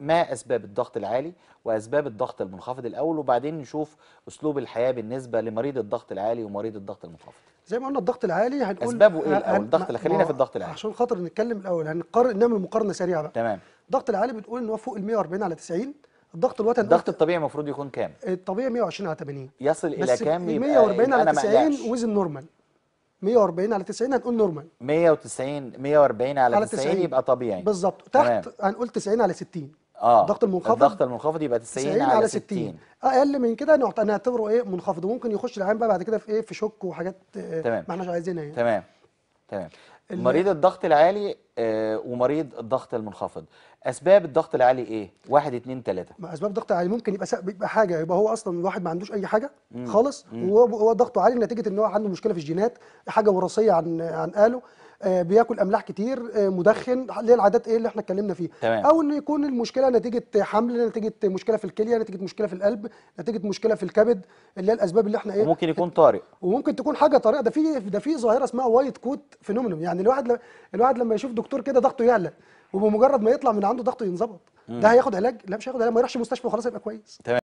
ما أسباب الضغط العالي وأسباب الضغط المنخفض الأول وبعدين نشوف أسلوب الحياة بالنسبة لمريض الضغط العالي ومريض الضغط المنخفض زي ما قلنا الضغط العالي هنقول أسبابه إيه الأول الضغط خلينا في الضغط العالي عشان خاطر نتكلم الأول هنقارن نعمل مقارنة سريعة بقى تمام الضغط العالي بتقول إن هو فوق ال 140 على 90 الضغط الوطني الضغط الطبيعي المفروض يكون كام؟ الطبيعي 120 على 80 يصل إلى كام؟ يبقى 140 على 90 وزن نورمال 140 على 90 هنقول نورمال 190 140 على, على 90, 90 يبقى طبيعي بالظبط تحت هنقول 90 على 60 اه الضغط المنخفض الضغط المنخفض يبقى 90 على 60 اقل من كده نعتبره ايه منخفض وممكن يخش العيان بقى بعد كده في ايه في شوك وحاجات تمام ما احناش عايزينها يعني تمام تمام مريض الضغط العالي آه ومريض الضغط المنخفض اسباب الضغط العالي ايه 1 2 3 ما اسباب الضغط العالي ممكن يبقى يبقى حاجه يبقى هو اصلا الواحد ما عندوش اي حاجه خالص وهو ضغطه عالي نتيجه ان هو عنده مشكله في الجينات حاجه وراثيه عن عن اهله آه، بياكل املاح كتير آه، مدخن ليه العادات ايه اللي احنا اتكلمنا فيها تمام. او ان يكون المشكله نتيجه حمل نتيجه مشكله في الكليه نتيجه مشكله في القلب نتيجه مشكله في الكبد اللي هي الاسباب اللي احنا ايه وممكن يكون طارئ وممكن تكون حاجه طارئه ده في ده في ظاهره اسمها وايت كوت فينومينوم يعني الواحد ل... الواحد لما يشوف دكتور كده ضغطه يعلى وبمجرد ما يطلع من عنده ضغطه ينظبط ده هياخد علاج لا مش هياخد علاج ما يروحش مستشفى وخلاص يبقى كويس تمام